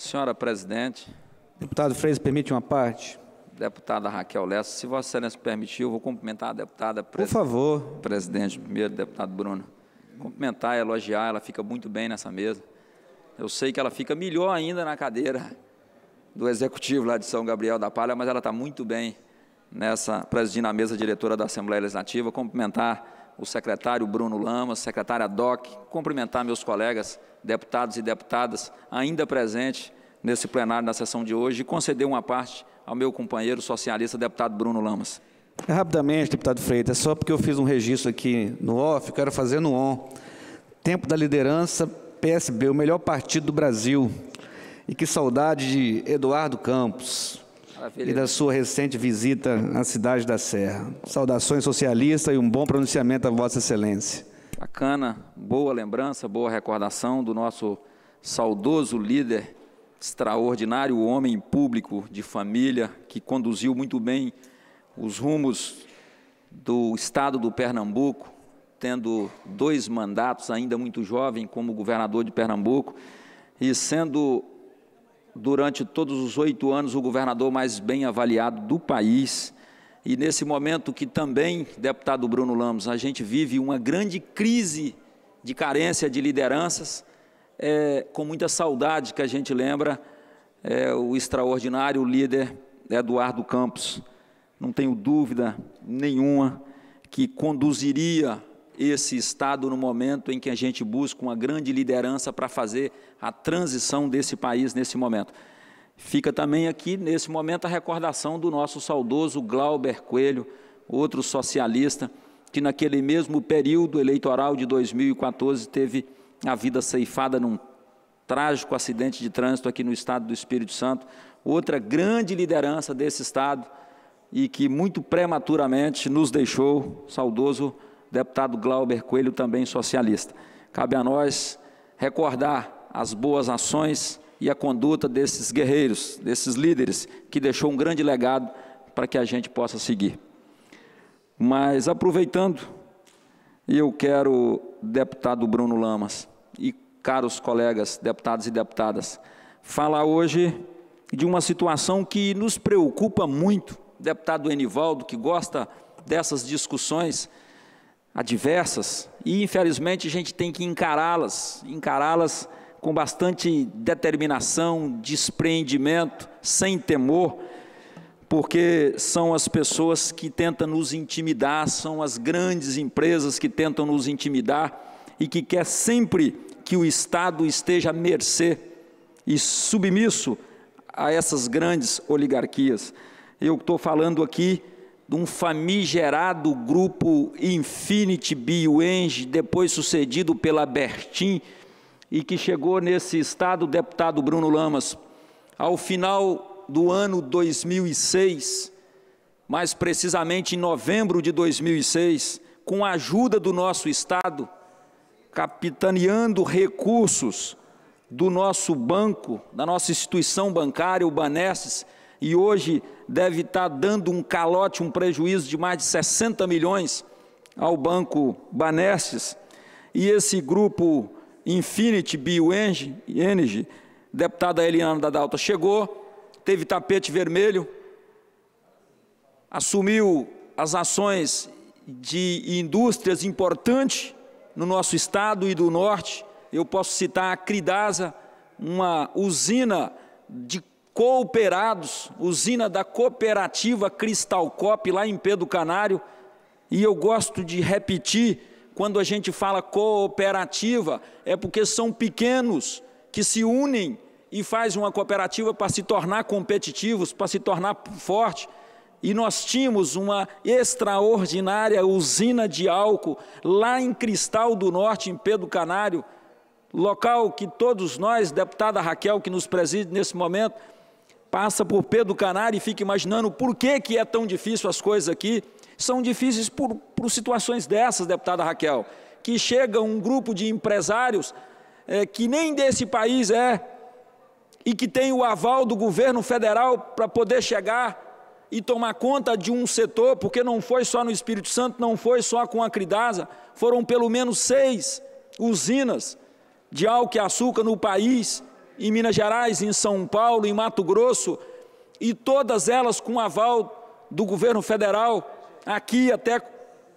Senhora Presidente. Deputado Freire, permite uma parte? Deputada Raquel Lessa, se Vossa Excelência permitir, eu vou cumprimentar a deputada. Por favor. Presidente, primeiro, deputado Bruno. Cumprimentar, elogiar, ela fica muito bem nessa mesa. Eu sei que ela fica melhor ainda na cadeira do Executivo lá de São Gabriel da Palha, mas ela está muito bem nessa, presidindo a mesa diretora da Assembleia Legislativa. Cumprimentar o secretário Bruno Lamas, secretária DOC, cumprimentar meus colegas deputados e deputadas ainda presentes nesse plenário na sessão de hoje e conceder uma parte ao meu companheiro socialista, deputado Bruno Lamas. É, rapidamente, deputado Freitas, só porque eu fiz um registro aqui no off, quero fazer no on. Tempo da liderança, PSB, o melhor partido do Brasil. E que saudade de Eduardo Campos Maravilha. e da sua recente visita à cidade da Serra. Saudações socialistas e um bom pronunciamento a Vossa Excelência. Bacana, boa lembrança, boa recordação do nosso saudoso líder extraordinário, homem público de família, que conduziu muito bem os rumos do estado do Pernambuco, tendo dois mandatos, ainda muito jovem, como governador de Pernambuco, e sendo, durante todos os oito anos, o governador mais bem avaliado do país. E nesse momento que também, deputado Bruno Lamos, a gente vive uma grande crise de carência de lideranças, é, com muita saudade que a gente lembra é, o extraordinário líder Eduardo Campos. Não tenho dúvida nenhuma que conduziria esse Estado no momento em que a gente busca uma grande liderança para fazer a transição desse país nesse momento. Fica também aqui, nesse momento, a recordação do nosso saudoso Glauber Coelho, outro socialista, que naquele mesmo período eleitoral de 2014 teve a vida ceifada num trágico acidente de trânsito aqui no estado do Espírito Santo. Outra grande liderança desse estado e que muito prematuramente nos deixou, saudoso deputado Glauber Coelho, também socialista. Cabe a nós recordar as boas ações e a conduta desses guerreiros, desses líderes, que deixou um grande legado para que a gente possa seguir. Mas aproveitando, eu quero, deputado Bruno Lamas e caros colegas, deputados e deputadas, falar hoje de uma situação que nos preocupa muito, deputado Enivaldo, que gosta dessas discussões adversas, e infelizmente a gente tem que encará-las, encará-las com bastante determinação, desprendimento, sem temor, porque são as pessoas que tentam nos intimidar, são as grandes empresas que tentam nos intimidar e que quer sempre que o Estado esteja à mercê e submisso a essas grandes oligarquias. Eu estou falando aqui de um famigerado grupo Infinity Bioenge, depois sucedido pela Bertin, e que chegou nesse estado, o deputado Bruno Lamas, ao final do ano 2006, mais precisamente em novembro de 2006, com a ajuda do nosso Estado, capitaneando recursos do nosso banco, da nossa instituição bancária, o Banestes, e hoje deve estar dando um calote, um prejuízo de mais de 60 milhões ao banco Banestes. E esse grupo Infinity Bioenergy, deputada Eliana da Dalta chegou, teve tapete vermelho, assumiu as ações de indústrias importantes no nosso estado e do norte. Eu posso citar a Cridasa, uma usina de cooperados, usina da cooperativa Cristal Cop, lá em Pedro Canário. E eu gosto de repetir quando a gente fala cooperativa, é porque são pequenos que se unem e faz uma cooperativa para se tornar competitivos, para se tornar forte. E nós tínhamos uma extraordinária usina de álcool lá em Cristal do Norte, em Pedro Canário, local que todos nós, deputada Raquel, que nos preside nesse momento, passa por Pedro Canário e fica imaginando por que, que é tão difícil as coisas aqui são difíceis por, por situações dessas, deputada Raquel, que chega um grupo de empresários é, que nem desse país é e que tem o aval do governo federal para poder chegar e tomar conta de um setor, porque não foi só no Espírito Santo, não foi só com a Cridasa, foram pelo menos seis usinas de álcool e açúcar no país, em Minas Gerais, em São Paulo, em Mato Grosso, e todas elas com aval do governo federal aqui até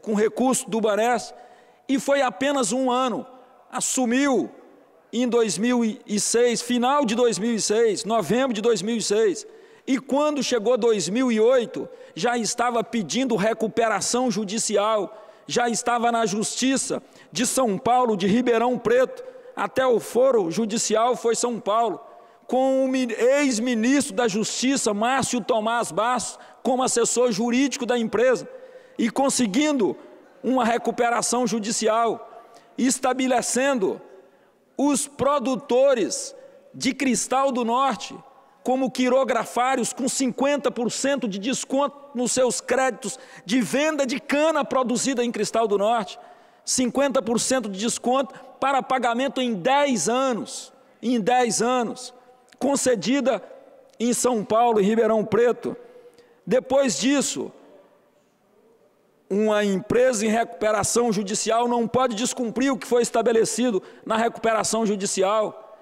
com recurso do Barés, e foi apenas um ano. Assumiu em 2006, final de 2006, novembro de 2006. E quando chegou 2008, já estava pedindo recuperação judicial, já estava na Justiça de São Paulo, de Ribeirão Preto, até o foro judicial foi São Paulo, com o ex-ministro da Justiça, Márcio Tomás Bastos, como assessor jurídico da empresa e conseguindo uma recuperação judicial, estabelecendo os produtores de cristal do norte como quirografários com 50% de desconto nos seus créditos de venda de cana produzida em Cristal do Norte, 50% de desconto para pagamento em 10 anos, em 10 anos, concedida em São Paulo, e Ribeirão Preto. Depois disso, uma empresa em recuperação judicial não pode descumprir o que foi estabelecido na recuperação judicial.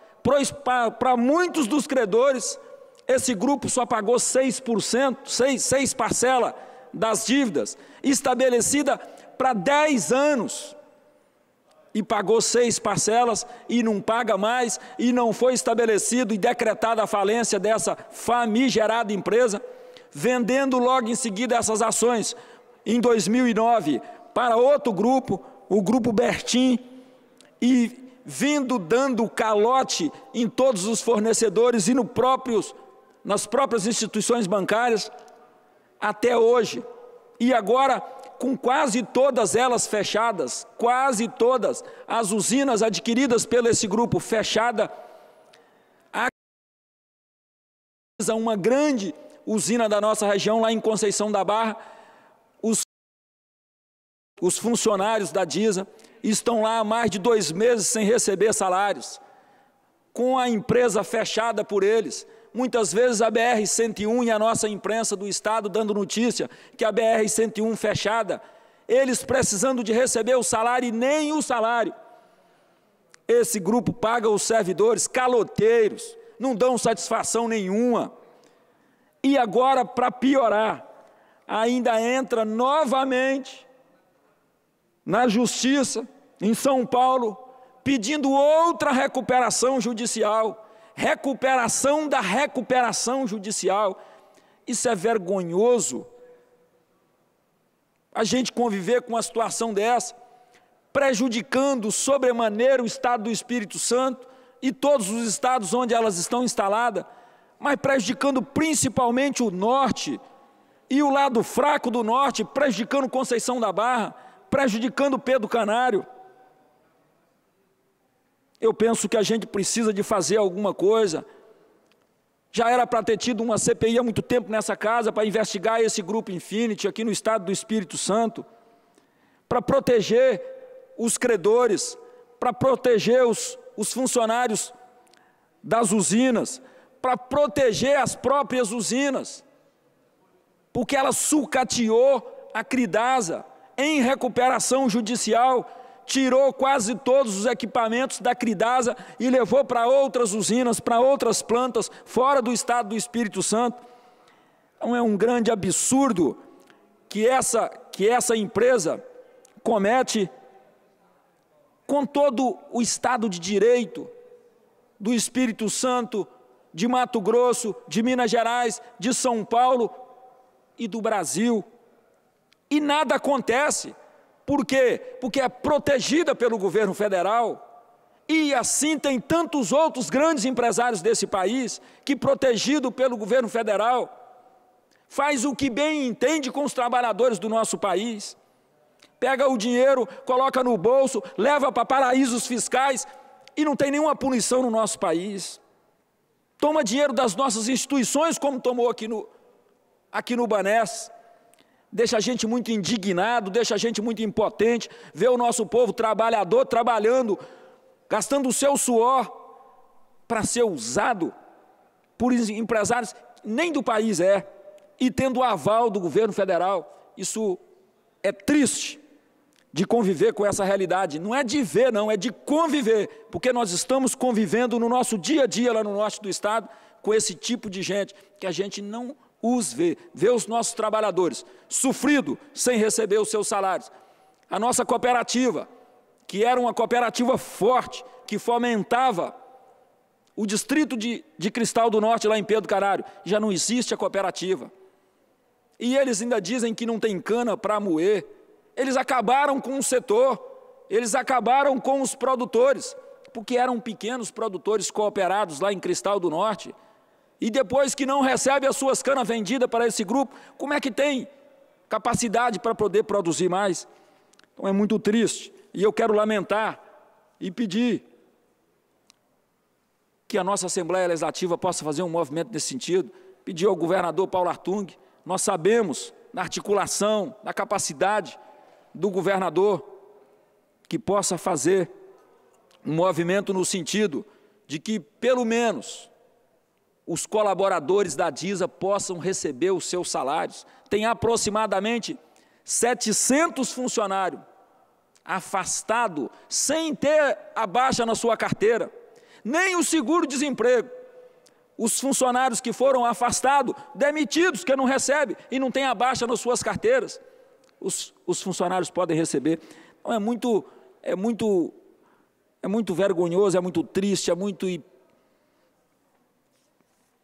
Para muitos dos credores, esse grupo só pagou 6%, 6, 6 parcela das dívidas, estabelecida para 10 anos. E pagou seis parcelas e não paga mais, e não foi estabelecido e decretada a falência dessa famigerada empresa, vendendo logo em seguida essas ações em 2009 para outro grupo, o grupo Bertin, e vindo dando calote em todos os fornecedores e no próprios, nas próprias instituições bancárias até hoje. E agora, com quase todas elas fechadas, quase todas as usinas adquiridas pelo esse grupo fechada, uma grande usina da nossa região lá em Conceição da Barra, os funcionários da DISA estão lá há mais de dois meses sem receber salários, com a empresa fechada por eles. Muitas vezes a BR-101 e a nossa imprensa do Estado dando notícia que a BR-101 fechada, eles precisando de receber o salário e nem o salário. Esse grupo paga os servidores caloteiros, não dão satisfação nenhuma. E agora, para piorar, ainda entra novamente na Justiça, em São Paulo, pedindo outra recuperação judicial recuperação da recuperação judicial. Isso é vergonhoso. A gente conviver com uma situação dessa, prejudicando sobremaneira o Estado do Espírito Santo e todos os estados onde elas estão instaladas, mas prejudicando principalmente o Norte e o lado fraco do Norte, prejudicando Conceição da Barra prejudicando Pedro Canário. Eu penso que a gente precisa de fazer alguma coisa. Já era para ter tido uma CPI há muito tempo nessa casa para investigar esse grupo Infinity aqui no estado do Espírito Santo, para proteger os credores, para proteger os, os funcionários das usinas, para proteger as próprias usinas, porque ela sucateou a Cridasa, em recuperação judicial, tirou quase todos os equipamentos da Cridasa e levou para outras usinas, para outras plantas, fora do estado do Espírito Santo. Então é um grande absurdo que essa, que essa empresa comete com todo o Estado de Direito do Espírito Santo, de Mato Grosso, de Minas Gerais, de São Paulo e do Brasil. E nada acontece. Por quê? Porque é protegida pelo governo federal. E assim tem tantos outros grandes empresários desse país que, protegido pelo governo federal, faz o que bem entende com os trabalhadores do nosso país. Pega o dinheiro, coloca no bolso, leva para paraísos fiscais e não tem nenhuma punição no nosso país. Toma dinheiro das nossas instituições, como tomou aqui no, aqui no Banés deixa a gente muito indignado, deixa a gente muito impotente, ver o nosso povo trabalhador trabalhando, gastando o seu suor para ser usado por empresários nem do país é, e tendo o aval do governo federal. Isso é triste de conviver com essa realidade. Não é de ver, não, é de conviver, porque nós estamos convivendo no nosso dia a dia lá no norte do estado com esse tipo de gente que a gente não os vê, vê os nossos trabalhadores sofrido sem receber os seus salários. A nossa cooperativa, que era uma cooperativa forte, que fomentava o distrito de, de Cristal do Norte, lá em Pedro Carário, já não existe a cooperativa. E eles ainda dizem que não tem cana para moer. Eles acabaram com o setor, eles acabaram com os produtores, porque eram pequenos produtores cooperados lá em Cristal do Norte e depois que não recebe as suas canas vendidas para esse grupo, como é que tem capacidade para poder produzir mais? Então é muito triste e eu quero lamentar e pedir que a nossa Assembleia Legislativa possa fazer um movimento nesse sentido, pedir ao governador Paulo Artung, nós sabemos na articulação, da capacidade do governador que possa fazer um movimento no sentido de que, pelo menos, os colaboradores da DISA possam receber os seus salários. Tem aproximadamente 700 funcionários afastado sem ter a baixa na sua carteira, nem o seguro-desemprego. Os funcionários que foram afastados, demitidos, que não recebe e não tem a baixa nas suas carteiras, os, os funcionários podem receber. Então é muito, é muito, é muito vergonhoso, é muito triste, é muito hipócrita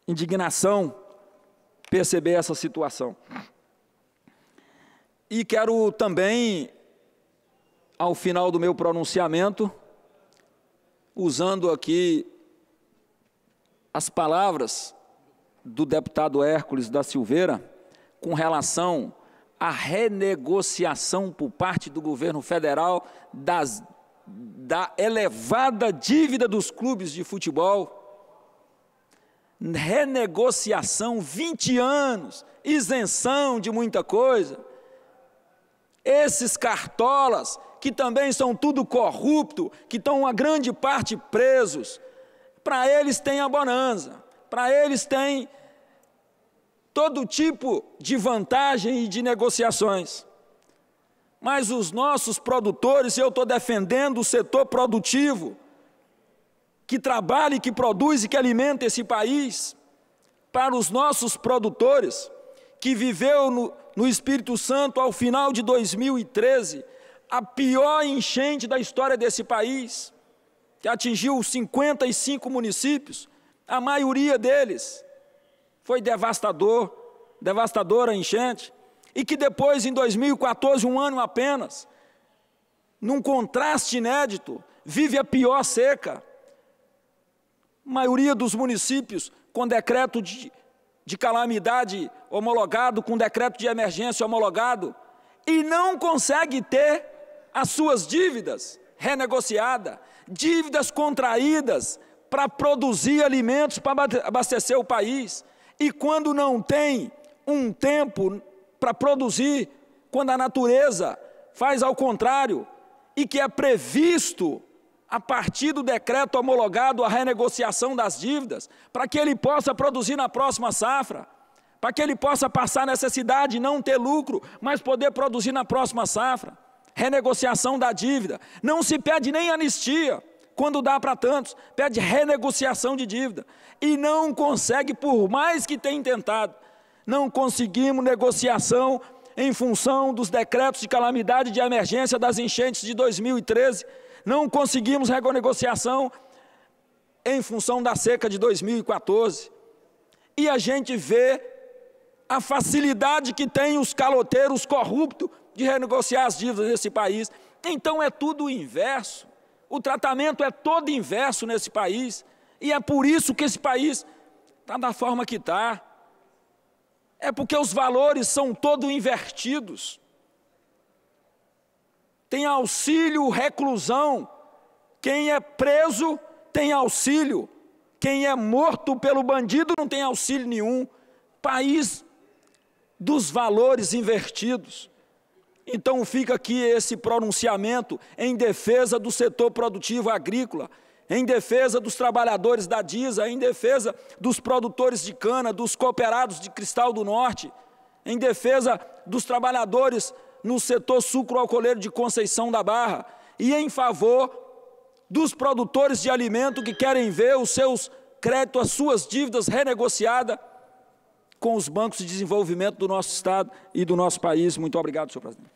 indignação perceber essa situação. E quero também, ao final do meu pronunciamento, usando aqui as palavras do deputado Hércules da Silveira, com relação à renegociação por parte do governo federal das, da elevada dívida dos clubes de futebol renegociação, 20 anos, isenção de muita coisa. Esses cartolas, que também são tudo corrupto, que estão uma grande parte presos, para eles tem a bonança, para eles tem todo tipo de vantagem e de negociações. Mas os nossos produtores, eu estou defendendo o setor produtivo, que trabalha e que produz e que alimenta esse país, para os nossos produtores, que viveu no, no Espírito Santo ao final de 2013, a pior enchente da história desse país, que atingiu 55 municípios, a maioria deles foi devastador, devastadora a enchente, e que depois, em 2014, um ano apenas, num contraste inédito, vive a pior seca maioria dos municípios, com decreto de, de calamidade homologado, com decreto de emergência homologado, e não consegue ter as suas dívidas renegociadas, dívidas contraídas para produzir alimentos, para abastecer o país. E quando não tem um tempo para produzir, quando a natureza faz ao contrário, e que é previsto a partir do decreto homologado, a renegociação das dívidas, para que ele possa produzir na próxima safra, para que ele possa passar necessidade e não ter lucro, mas poder produzir na próxima safra. Renegociação da dívida. Não se pede nem anistia quando dá para tantos, pede renegociação de dívida. E não consegue, por mais que tenha tentado, não conseguimos negociação em função dos decretos de calamidade de emergência das enchentes de 2013 não conseguimos renegociação em função da seca de 2014. E a gente vê a facilidade que tem os caloteiros corruptos de renegociar as dívidas desse país. Então é tudo inverso. O tratamento é todo inverso nesse país. E é por isso que esse país está da forma que está. É porque os valores são todo invertidos tem auxílio reclusão. Quem é preso tem auxílio. Quem é morto pelo bandido não tem auxílio nenhum. País dos valores invertidos. Então fica aqui esse pronunciamento em defesa do setor produtivo agrícola, em defesa dos trabalhadores da DISA, em defesa dos produtores de cana, dos cooperados de Cristal do Norte, em defesa dos trabalhadores no setor sucroalcooleiro de Conceição da Barra e em favor dos produtores de alimento que querem ver os seus créditos, as suas dívidas renegociadas com os bancos de desenvolvimento do nosso Estado e do nosso país. Muito obrigado, senhor presidente.